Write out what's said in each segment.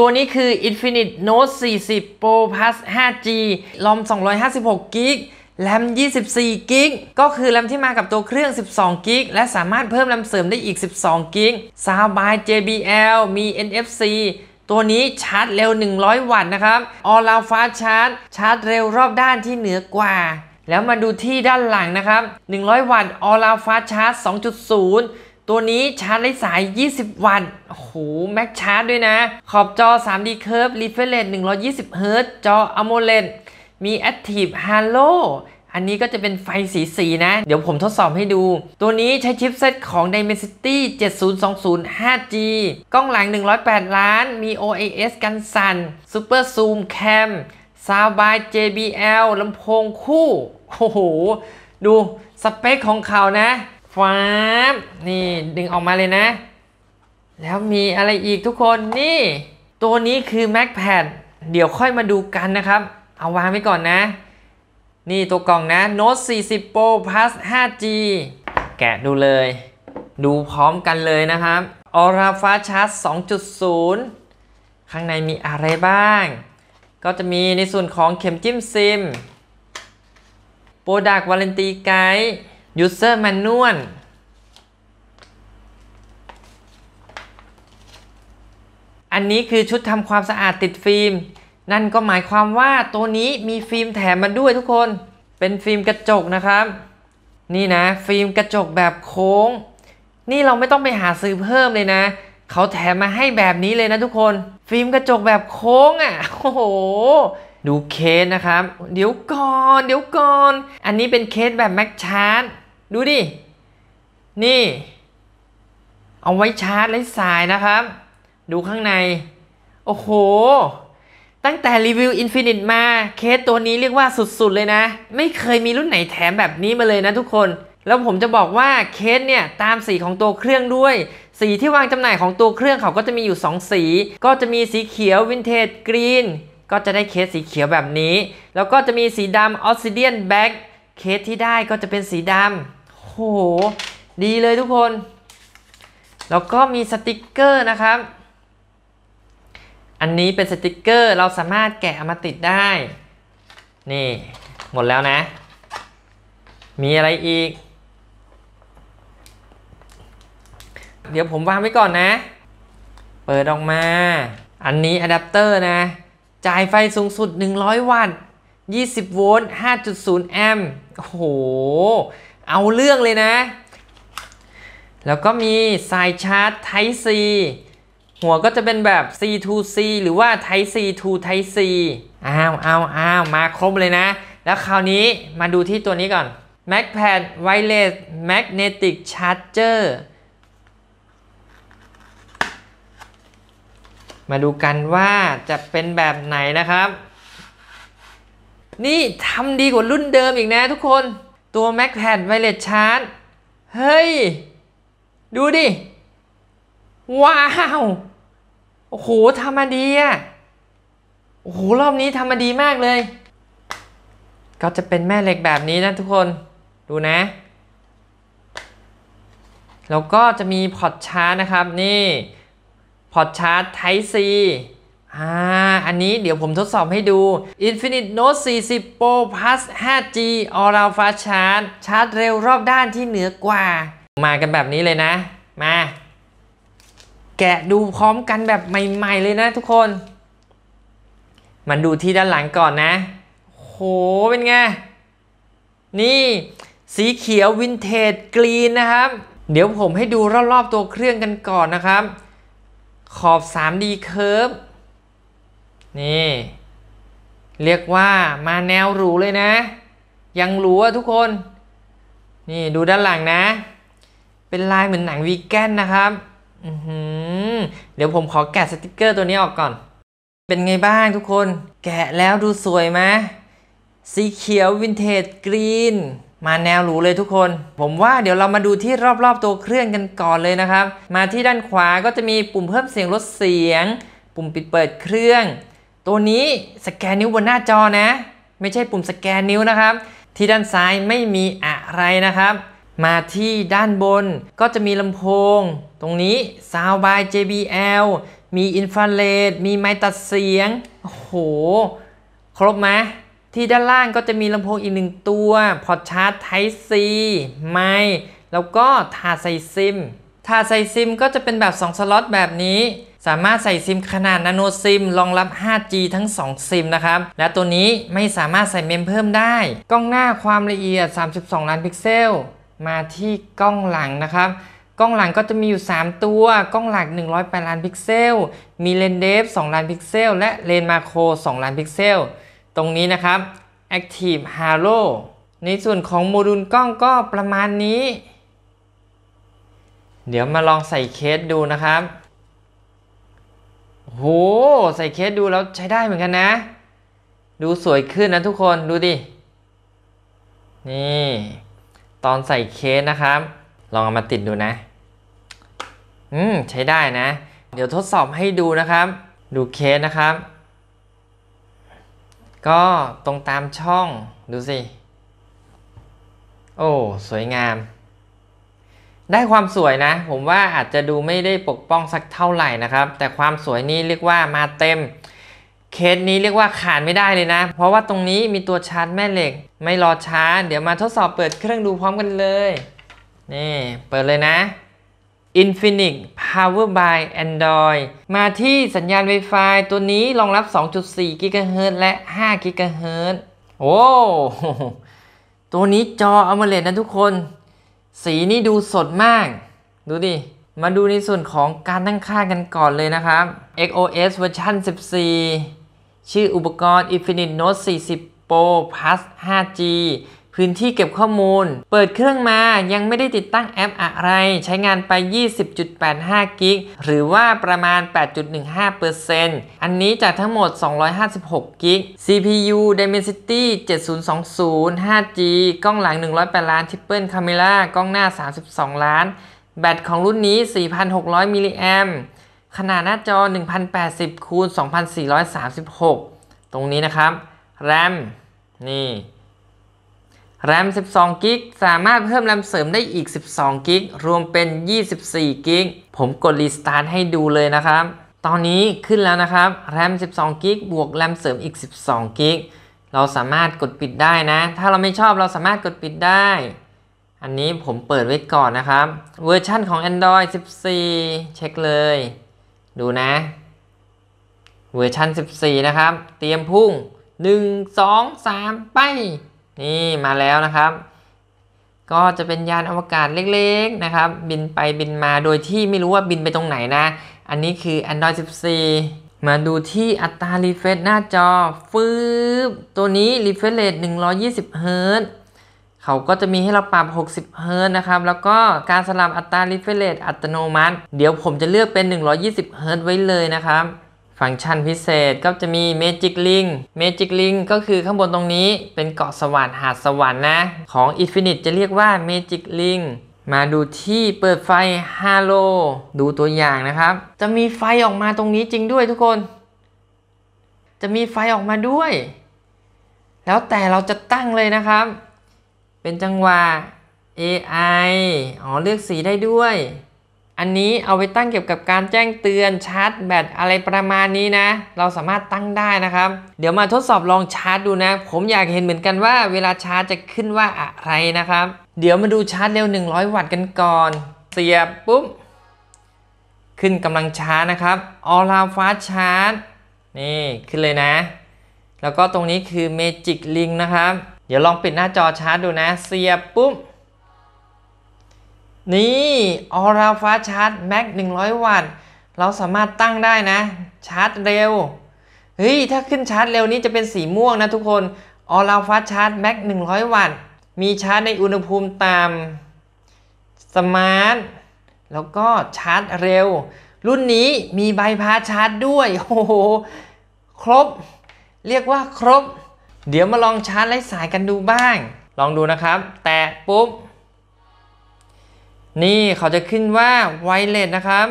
ตัวนี้คือ Infinite Note 40 Pro Plus 5G รอม256 g b แรม24กิกก็คือแรมที่มากับตัวเครื่อง12กิกและสามารถเพิ่มแรมเสริมได้อีก12กิกซาวบาย JBL มี NFC ตัวนี้ชาร์จเร็ว 100 วัตต์นะครับออลาวฟ้าชาร์จชาร์จเร็วรอบด้านที่เหนือกว่า แล้วมาดูที่ด้านหลังนะครับ100 วัตต์ออลาวฟ้าชาร์จ2.0ตัวนี้ชาร์จไร้สาย 20 วัตต์โอ้โหแม็กชาร์จด้วยนะ ขอบจอ 3D Curve Refresh Rate 120 Hz จอ AMOLED มี Active Halo อันนี้ก็จะเป็นไฟสีสีนะ เดี๋ยวผมทดสอบให้ดู ตัวนี้ใช้ชิปเซตของ Dimensity 7020 5G กล้องหลัง 108 ล้าน มี o i s กันสั่น Super Zoom Cam ซา n บาย JBL ลำโพงคู่ โอ้โห ดูสเปคของเขานะฟ้าม นี่ดึงออกมาเลยนะ แล้วมีอะไรอีกทุกคน นี่ ตัวนี้คือ MacPad เดี๋ยวค่อยมาดูกันนะครับ เอาวางไว้ก่อนนะ นี่ตัวกล่องนะ Note 40 Pro Plus 5G แกะดูเลย ดูพร้อมกันเลยนะครับ Aura Fast Charge 2.0 ข้างในมีอะไรบ้าง ก็จะมีในส่วนของเข็มจิ้มซิม โปรดักต์วาเลนตีไกด์ user manual อันนี้คือชุดทำความสะอาดติดฟิล์ม นั่นก็หมายความว่าตัวนี้มีฟิล์มแถมมาด้วยทุกคน เป็นฟิล์มกระจกนะครับ นี่นะ ฟิล์มกระจกแบบโค้ง นี่เราไม่ต้องไปหาซื้อเพิ่มเลยนะ เขาแถมมาให้แบบนี้เลยนะทุกคน ฟิล์มกระจกแบบโค้งอะ่ะ โอ้โห ดูเคสนะครับ เดี๋ยวก่อน เดี๋ยวก่อน อันนี้เป็นเคสแบบแม็กชาร์ดดูดิ นี่ เอาไว้ชาร์จไร้สายนะครับ ดูข้างใน โอ้โห ตั้งแต่รีวิวอินฟินิตมาเคสตัวนี้เรียกว่าสุดๆ เลยนะ ไม่เคยมีรุ่นไหนแถมแบบนี้มาเลยนะทุกคน แล้วผมจะบอกว่าเคสเนี่ยตามสีของตัวเครื่องด้วย สีที่วางจำหน่ายของตัวเครื่องเขาก็จะมีอยู่ 2 สี ก็จะมีสีเขียววินเทจกรีนก็จะได้เคสสีเขียวแบบนี้ แล้วก็จะมีสีดำออสซิเดียนแบ็กเคสที่ได้ก็จะเป็นสีดำโห ดีเลยทุกคน แล้วก็มีสติกเกอร์นะครับ อันนี้เป็นสติกเกอร์เราสามารถแกะมาติดได้ นี่ หมดแล้วนะ มีอะไรอีก เดี๋ยวผมวางไว้ก่อนนะ เปิดออกมา อันนี้อะแดปเตอร์นะ จ่ายไฟสูงสุด 100 วัตต์20โวลต์5.0 แอมป์ โอ้โหเอาเรื่องเลยนะ แล้วก็มีสายชาร์จไทซีหัวก็จะเป็นแบบ C 2 C หรือว่าไทซีทูไทซีอ้าวอ้าวอ้าวมาครบเลยนะ แล้วคราวนี้มาดูที่ตัวนี้ก่อน MacPad Wireless Magnetic Charger มาดูกันว่าจะเป็นแบบไหนนะครับ นี่ทำดีกว่ารุ่นเดิมอีกนะทุกคนตัวแม็กแพดนไวเลสชาร์จ เฮ้ย ดูดิ ว้าว โอ้โหทำมาดีอ่ะ โอ้โห รอบนี้ทำมาดีมากเลย ก็จะเป็นแม่เหล็กแบบนี้นะทุกคน ดูนะ แล้วก็จะมีพอร์ตชาร์จนะครับ นี่ พอร์ตชาร์จ Type C อ่าอันนี้เดี๋ยวผมทดสอบให้ดู Infinite Note 40 Pro Plus 5G All a l p h a Charge ชาร์จเร็วรอบด้านที่เหนือกว่า มากันแบบนี้เลยนะ มา แกะดูพร้อมกันแบบใหม่ ๆเลยนะทุกคน มันดูที่ด้านหลังก่อนนะ โห เป็นไง นี่ สีเขียววินเทจกรีนนะครับ เดี๋ยวผมให้ดูรอบๆตัวเครื่องกันก่อนนะครับ ขอบ 3D Curve นี่ เรียกว่า มาแนวหรูเลยนะ ยังหรูอะทุกคน นี่ดูด้านหลังนะ เป็นลายเหมือนหนังวีแกนนะครับ เดี๋ยวผมขอแกะสติกเกอร์ตัวนี้ออกก่อน เป็นไงบ้างทุกคน แกะแล้วดูสวยไหมสีเขียววินเทจกรีนมาแนวหรูเลยทุกคน ผมว่าเดี๋ยวเรามาดูที่รอบ ๆ ตัวเครื่องกันก่อนเลยนะครับ มาที่ด้านขวาก็จะมีปุ่มเพิ่มเสียงลดเสียง ปุ่มปิดเปิดเครื่องตัวนี้สแกนนิ้วบนหน้าจอนะ ไม่ใช่ปุ่มสแกนนิ้วนะครับ ที่ด้านซ้ายไม่มีอะไรนะครับ มาที่ด้านบนก็จะมีลำโพง ตรงนี้ Sound by JBL มีอินฟราเรดมีไม์ตัดเสียง โอ้โห ครบไหมที่ด้านล่างก็จะมีลำโพงอีกหนึ่งตัว พอร์ตชาร์จไท p ีไม์แล้วก็ถาดใส่ซิมถาดใส่ซิมก็จะเป็นแบบ2สล็อตแบบนี้สามารถใส่ซิมขนาดนาโนซิมรองรับ 5G ทั้ง 2 ซิมนะครับและตัวนี้ไม่สามารถใส่เมมเพิ่มได้ กล้องหน้าความละเอียด 32 ล้านพิกเซล มาที่กล้องหลังนะครับ กล้องหลังก็จะมีอยู่ 3 ตัว กล้องหลัก 108ล้านพิกเซล มีเลนเดฟ 2 ล้านพิกเซล และเลนมาโคร 2 ล้านพิกเซล ตรงนี้นะครับ Active Halo ในส่วนของโมดูลกล้องก็ประมาณนี้เดี๋ยวมาลองใส่เคสดูนะครับโหใส่เคสดูแล้วใช้ได้เหมือนกันนะ ดูสวยขึ้นนะทุกคนดูดิ นี่ ตอนใส่เคสนะครับ ลองเอามาติดดูนะ อืม ใช้ได้นะ เดี๋ยวทดสอบให้ดูนะครับ ดูเคสนะครับ ก็ตรงตามช่องดูสิ โอ้ สวยงามได้ความสวยนะ ผมว่าอาจจะดูไม่ได้ปกป้องสักเท่าไหร่นะครับ แต่ความสวยนี้เรียกว่ามาเต็มเคสนี้เรียกว่าขาดไม่ได้เลยนะ เพราะว่าตรงนี้มีตัวชาร์จแม่เหล็ก ไม่รอช้าเดี๋ยวมาทดสอบเปิดเครื่องดูพร้อมกันเลย นี่เปิดเลยนะ Infinix Power by Android มาที่สัญญาณ Wi-Fi ตัวนี้รองรับ 2.4 GHz และ 5 GHz โอ้ตัวนี้จอเอามาเลดนะทุกคนสีนี่ดูสดมาก ดูดิ มาดูในส่วนของการตั้งค่ากันก่อนเลยนะครับ XOS เวอร์ชัน14 ชื่ออุปกรณ์ Infinite Note 40 Pro Plus 5G พื้นที่เก็บข้อมูล เปิดเครื่องมา ยังไม่ได้ติดตั้งแอปอะไร ใช้งานไป20.85กิก หรือว่าประมาณ 8.15%อันนี้จากทั้งหมด256กิก CPU Dimensity 7020 5G กล้องหลัง 108 ล้าน Triple Camera กล้องหน้า 32 ล้าน แบตของรุ่นนี้ 4,600มิลลิแอมขนาดหน้าจอ 1080 คูณ 2436 ตรงนี้นะครับ RAM นี่แรม12กิกสามารถเพิ่มแรมเสริมได้อีก12กิกรวมเป็น24กิกผมกดรีสตาร์ทให้ดูเลยนะครับ ตอนนี้ขึ้นแล้วนะครับแรม12กิกบวกแรมเสริมอีก12กิกเราสามารถกดปิดได้นะ ถ้าเราไม่ชอบเราสามารถกดปิดได้ อันนี้ผมเปิดไว้ก่อนนะครับเวอร์ชั่นของ Android 14 เช็คเลย ดูนะเวอร์ชัน14 นะครับ เตรียมพุ่ง 1 2 3 ไปนี่มาแล้วนะครับ ก็จะเป็นยานอวกาศเล็กๆนะครับ บินไปบินมาโดยที่ไม่รู้ว่าบินไปตรงไหนนะ อันนี้คือ Android 14 มาดูที่อัตรารีเฟรชหน้าจอฟืบตัวนี้รีเฟรชเรท120เฮิร์ตเขาก็จะมีให้เราปรับ60เฮิร์ตนะครับ แล้วก็การสลับอัตรารีเฟรชเรทอัตโนมัติ เดี๋ยวผมจะเลือกเป็น120เฮิร์ตไว้เลยนะครับฟังก์ชันพิเศษก็จะมี Magic Link Magic Link ก็คือข้างบนตรงนี้เป็นเกาะสวรรค์หาดสวรรค์นะ ของ Infinite จะเรียกว่า Magic Link มาดูที่เปิดไฟฮาโล ดูตัวอย่างนะครับ จะมีไฟออกมาตรงนี้จริงด้วยทุกคน จะมีไฟออกมาด้วย แล้วแต่เราจะตั้งเลยนะครับ เป็นจังหวะ AI อ๋อเลือกสีได้ด้วยอันนี้เอาไปตั้งเกี่ยวกับการแจ้งเตือนชาร์จ แบตอะไรประมาณนี้นะ เราสามารถตั้งได้นะครับ เดี๋ยวมาทดสอบลองชาร์จดูนะ ผมอยากเห็นเหมือนกันว่า เวลาชาร์จจะขึ้นว่าอะไรนะครับเดี๋ยวมาดูชาร์จเร็ว 100 วัตต์กันก่อน เสียบปุ๊บขึ้นกำลังชาร์จนะครับออราฟ้าชาร์จนี่ขึ้นเลยนะ แล้วก็ตรงนี้คือเมจิกลิงนะครับเดี๋ยวลองปิดหน้าจอชาร์จดูนะ เสียบปุ๊บนี่ออราฟ้าชาร์จแม็ก100 วัตต์เราสามารถตั้งได้นะชาร์จเร็วเฮ้ย ถ้าขึ้นชาร์จเร็วนี้จะเป็นสีม่วงนะทุกคนออราฟ้าชาร์จแม็ก100 วัตต์มีชาร์จในอุณหภูมิตามสมาร์ทแล้วก็ชาร์จเร็ว รุ่นนี้มีใบพาชาร์จ ด้วยโอ้โหครบ เรียกว่าครบ เดี๋ยวมาลองชาร์จไร้สายกันดูบ้าง ลองดูนะครับ แตะปุ๊บนี่เขาจะขึ้นว่าไวเลสนะครับ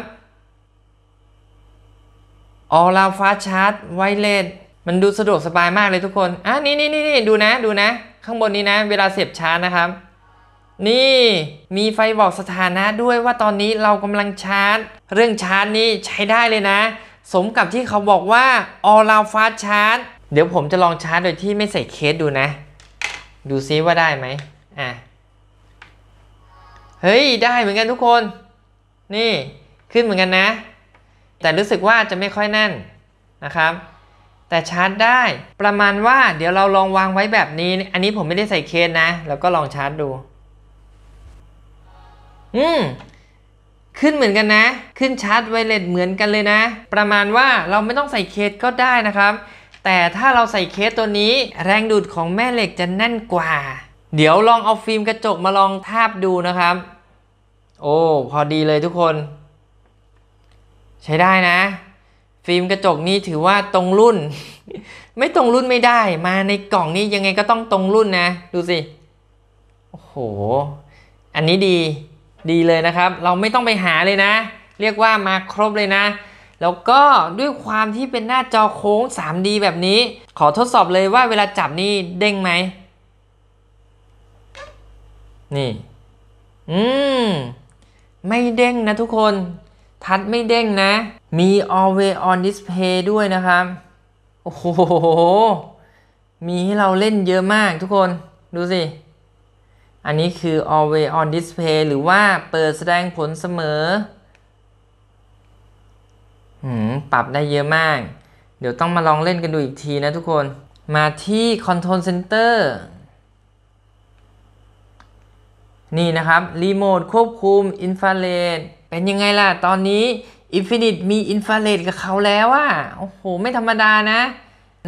ออลาฟ t าชาร์จไวเลส มันดูสะดวกสบายมากเลยทุกคน อ่ะนี่นี่นี่นดูนะดูนะ ข้างบนนี้นะ เวลาเสียบชาร์จนะครับ นี่มีไฟบอกสถานะด้วยว่าตอนนี้เรากำลังชาร์จ เรื่องชาร์จนี้ใช้ได้เลยนะ สมกับที่เขาบอกว่าออลาฟ้าชาร์จเดี๋ยวผมจะลองชาร์จโดยที่ไม่ใส่เคสดูนะ ดูซิว่าได้ไหมอ่ะเฮ้ยได้เหมือนกันทุกคน นี่ ขึ้นเหมือนกันนะ แต่รู้สึกว่าจะไม่ค่อยแน่นนะครับ แต่ชาร์จได้ประมาณว่า เดี๋ยวเราลองวางไว้แบบนี้ อันนี้ผมไม่ได้ใส่เคสนะ แล้วก็ลองชาร์จดูอืมขึ้นเหมือนกันนะ ขึ้นชาร์จไวเลสเหมือนกันเลยนะ ประมาณว่าเราไม่ต้องใส่เคสก็ได้นะครับ แต่ถ้าเราใส่เคสตัวนี้ แรงดูดของแม่เหล็กจะแน่นกว่า เดี๋ยวลองเอาฟิล์มกระจกมาลองทาบดูนะครับโอ้พอดีเลยทุกคน ใช้ได้นะ ฟิล์มกระจกนี่ถือว่าตรงรุ่น ไม่ตรงรุ่นไม่ได้ มาในกล่องนี้ยังไงก็ต้องตรงรุ่นนะ ดูสิ โอ้โห อันนี้ดี ดีเลยนะครับ เราไม่ต้องไปหาเลยนะ เรียกว่ามาครบเลยนะแล้วก็ด้วยความที่เป็นหน้าจอโค้ง 3D แบบนี้ ขอทดสอบเลยว่าเวลาจับนี่เด้งไหม นี่ อืมไม่เด้งนะทุกคนทัดไม่เด้งนะ มี always on display ด้วยนะครับโอ้โห มีให้เราเล่นเยอะมากทุกคนดูสิ อันนี้คือ always on display หรือว่าเปิดแสดงผลเสมอ ปรับได้เยอะมาก เดี๋ยวต้องมาลองเล่นกันดูอีกทีนะทุกคน มาที่ control center นี่นะครับ รีโมท ควบคุม อินฟราเรดเป็นยังไงล่ะ ตอนนี้อินฟินิตมีอินฟราเรดกับเขาแล้วอะโอ้โหไม่ธรรมดานะ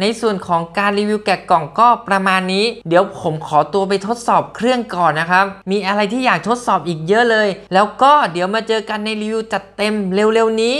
ในส่วนของการรีวิวแกะกล่องก็ประมาณนี้ เดี๋ยวผมขอตัวไปทดสอบเครื่องก่อนนะครับ มีอะไรที่อยากทดสอบอีกเยอะเลย แล้วก็เดี๋ยวมาเจอกันในรีวิวจัดเต็มเร็วๆนี้